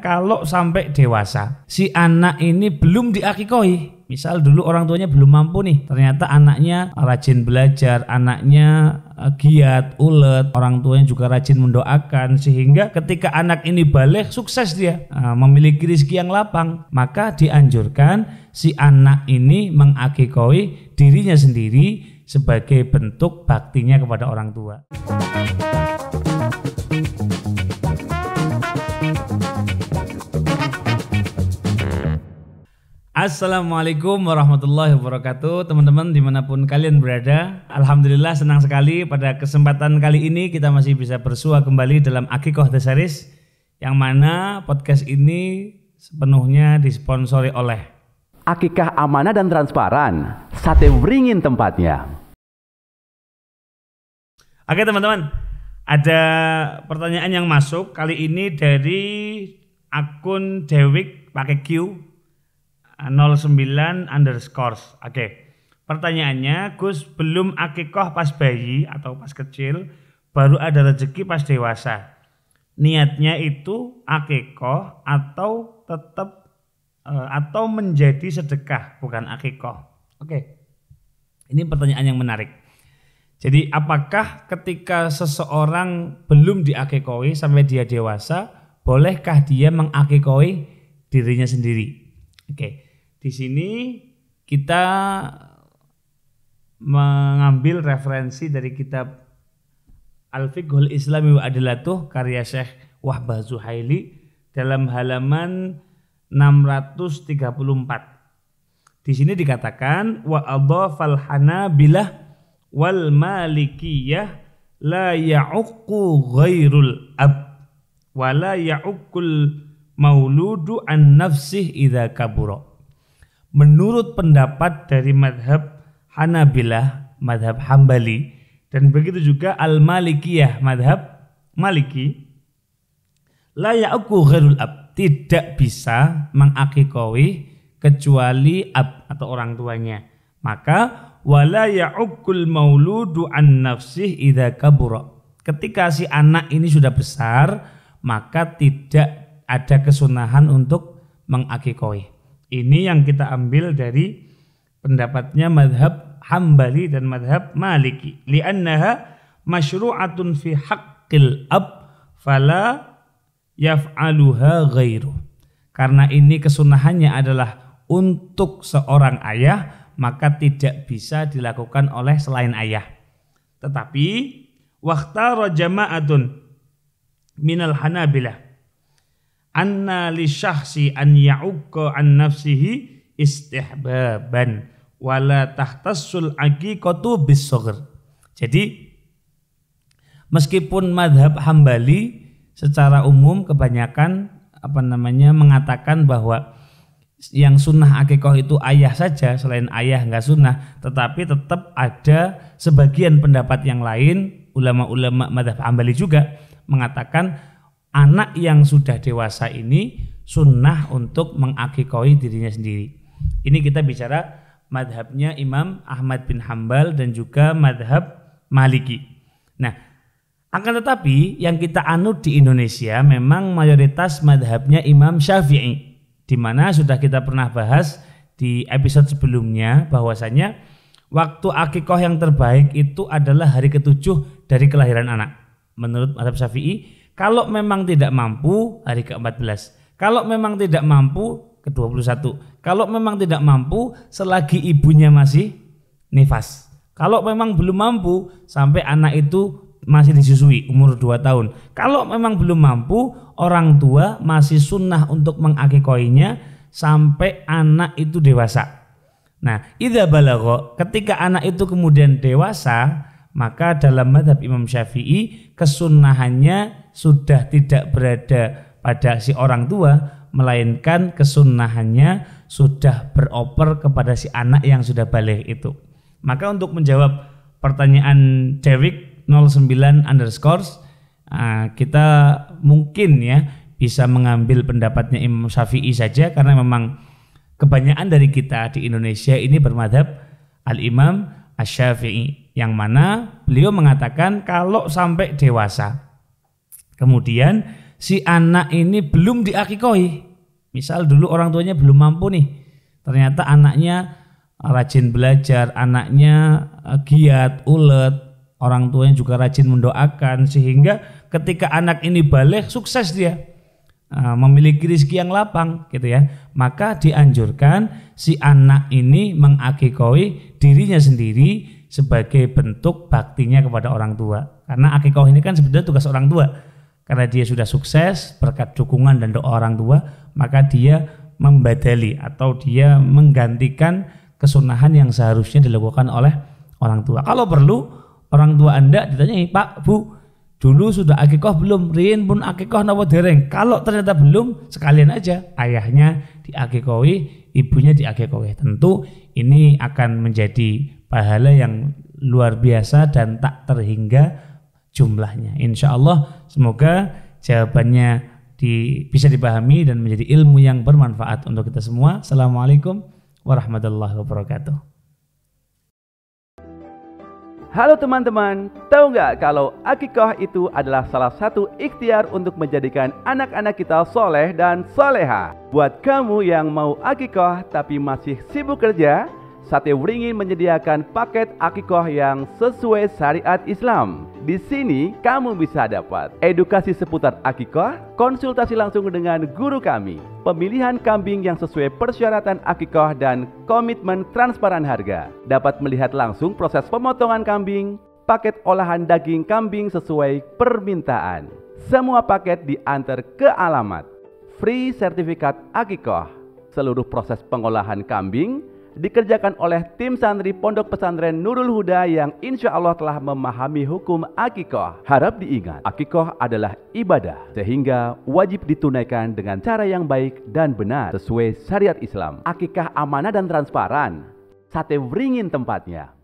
kalau sampai dewasa si anak ini belum diakikoi misal dulu orang tuanya belum mampu nih ternyata anaknya rajin belajar anaknya e, giat ulet orang tuanya juga rajin mendoakan sehingga ketika anak ini balik sukses dia e, memiliki rezeki yang lapang maka dianjurkan si anak ini mengakikoi dirinya sendiri sebagai bentuk baktinya kepada orang tua. Assalamualaikum warahmatullahi wabarakatuh Teman-teman dimanapun kalian berada Alhamdulillah senang sekali pada kesempatan kali ini Kita masih bisa bersua kembali dalam Akikoh Desaris Yang mana podcast ini sepenuhnya disponsori oleh Akikah amanah dan transparan Sate beringin tempatnya Oke teman-teman Ada pertanyaan yang masuk Kali ini dari akun Dewik pakai Q 09 underscores. Oke. Okay. Pertanyaannya, Gus belum akikoh pas bayi atau pas kecil, baru ada rezeki pas dewasa. Niatnya itu akikoh atau tetap e, atau menjadi sedekah bukan akikoh. Oke. Okay. Ini pertanyaan yang menarik. Jadi apakah ketika seseorang belum diakikoi sampai dia dewasa, bolehkah dia mengakikoi dirinya sendiri? Oke. Okay di sini kita mengambil referensi dari kitab Al-Fiqhul Islami wa Adilatuh karya Syekh Wahbah Zuhaili dalam halaman 634. Di sini dikatakan wa adhafal hanabilah wal malikiyah la ya'uqqu ghairul ab wa la ya'uqqul mauludu an nafsih idza kabura menurut pendapat dari madhab Hanabilah, madhab Hambali, dan begitu juga Al-Malikiyah, madhab Maliki, layakku gharul ab, tidak bisa mengakikowi kecuali ab atau orang tuanya. Maka wala ya'ukul mauludu an nafsih idha kabura. Ketika si anak ini sudah besar, maka tidak ada kesunahan untuk mengakikoi. Ini yang kita ambil dari pendapatnya madhab Hambali dan madhab Maliki. Liannaha masyru'atun fi haqqil ab fala yaf'aluha ghairu. Karena ini kesunahannya adalah untuk seorang ayah maka tidak bisa dilakukan oleh selain ayah. Tetapi waktu jama'atun minal hanabilah anna li syahsi an ya'ukka an nafsihi istihbaban wala tahtassul aqiqatu Jadi meskipun madhab Hambali secara umum kebanyakan apa namanya mengatakan bahwa yang sunnah akikoh itu ayah saja selain ayah nggak sunnah tetapi tetap ada sebagian pendapat yang lain ulama-ulama madhab Hambali juga mengatakan anak yang sudah dewasa ini sunnah untuk mengakikoi dirinya sendiri. Ini kita bicara madhabnya Imam Ahmad bin Hambal dan juga madhab Maliki. Nah, akan tetapi yang kita anut di Indonesia memang mayoritas madhabnya Imam Syafi'i. Di mana sudah kita pernah bahas di episode sebelumnya bahwasanya waktu akikoh yang terbaik itu adalah hari ketujuh dari kelahiran anak. Menurut madhab Syafi'i, kalau memang tidak mampu hari ke-14. Kalau memang tidak mampu ke-21. Kalau memang tidak mampu selagi ibunya masih nifas. Kalau memang belum mampu sampai anak itu masih disusui umur 2 tahun. Kalau memang belum mampu orang tua masih sunnah untuk mengakikoinya sampai anak itu dewasa. Nah, idza balagha ketika anak itu kemudian dewasa maka dalam madhab Imam Syafi'i kesunahannya sudah tidak berada pada si orang tua melainkan kesunahannya sudah beroper kepada si anak yang sudah balik itu. Maka untuk menjawab pertanyaan Dewik 09 underscores ah, kita mungkin ya bisa mengambil pendapatnya Imam Syafi'i saja karena memang kebanyakan dari kita di Indonesia ini bermadhab Al-Imam Asy-Syafi'i yang mana beliau mengatakan kalau sampai dewasa kemudian si anak ini belum diakikoi misal dulu orang tuanya belum mampu nih ternyata anaknya uh, rajin belajar anaknya uh, giat ulet orang tuanya juga rajin mendoakan sehingga ketika anak ini balik sukses dia uh, memiliki rezeki yang lapang gitu ya maka dianjurkan si anak ini mengakikoi dirinya sendiri sebagai bentuk baktinya kepada orang tua. Karena akikoh ini kan sebetulnya tugas orang tua. Karena dia sudah sukses berkat dukungan dan doa orang tua, maka dia membadali atau dia menggantikan kesunahan yang seharusnya dilakukan oleh orang tua. Kalau perlu orang tua Anda ditanyai, "Pak, Bu, Dulu sudah akikoh belum, Rin pun akikoh nawa dereng. Kalau ternyata belum, sekalian aja ayahnya diakikohi, ibunya diakikohi. Tentu ini akan menjadi pahala yang luar biasa dan tak terhingga jumlahnya. Insya Allah semoga jawabannya di, bisa dipahami dan menjadi ilmu yang bermanfaat untuk kita semua. Assalamualaikum warahmatullahi wabarakatuh. Halo teman-teman, tahu nggak kalau akikah itu adalah salah satu ikhtiar untuk menjadikan anak-anak kita soleh dan soleha? Buat kamu yang mau akikah tapi masih sibuk kerja, Sate Wringin menyediakan paket akikah yang sesuai syariat Islam. Di sini kamu bisa dapat edukasi seputar akikah, konsultasi langsung dengan guru kami, pemilihan kambing yang sesuai persyaratan akikah dan komitmen transparan harga. Dapat melihat langsung proses pemotongan kambing, paket olahan daging kambing sesuai permintaan. Semua paket diantar ke alamat. Free sertifikat akikah. Seluruh proses pengolahan kambing dikerjakan oleh tim santri Pondok Pesantren Nurul Huda yang insya Allah telah memahami hukum akikoh. Harap diingat, akikoh adalah ibadah, sehingga wajib ditunaikan dengan cara yang baik dan benar sesuai syariat Islam. Akikah amanah dan transparan, sate beringin tempatnya.